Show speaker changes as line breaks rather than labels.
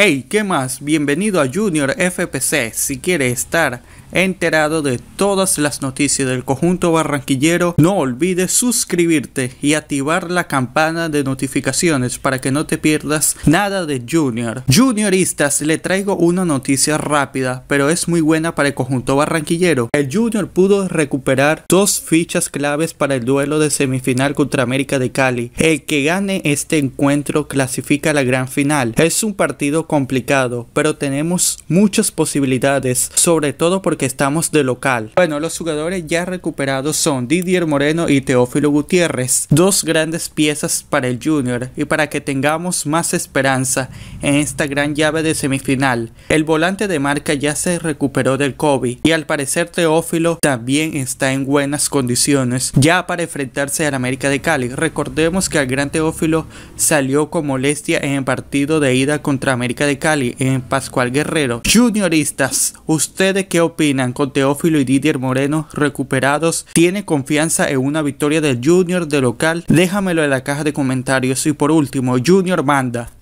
Hey, ¿qué más? Bienvenido a Junior FPC. Si quieres estar enterado de todas las noticias del conjunto barranquillero, no olvides suscribirte y activar la campana de notificaciones para que no te pierdas nada de Junior. Junioristas, le traigo una noticia rápida, pero es muy buena para el conjunto barranquillero. El Junior pudo recuperar dos fichas claves para el duelo de semifinal contra América de Cali. El que gane este encuentro clasifica a la gran final. Es un partido complicado, pero tenemos muchas posibilidades, sobre todo porque que estamos de local. Bueno, los jugadores ya recuperados son Didier Moreno y Teófilo Gutiérrez, dos grandes piezas para el Junior y para que tengamos más esperanza en esta gran llave de semifinal. El volante de marca ya se recuperó del COVID y al parecer Teófilo también está en buenas condiciones ya para enfrentarse al América de Cali. Recordemos que al gran Teófilo salió con molestia en el partido de ida contra América de Cali en Pascual Guerrero. Junioristas, ¿ustedes qué opinan? con Teófilo y Didier Moreno recuperados, tiene confianza en una victoria del Junior de local. Déjamelo en la caja de comentarios y por último, Junior manda.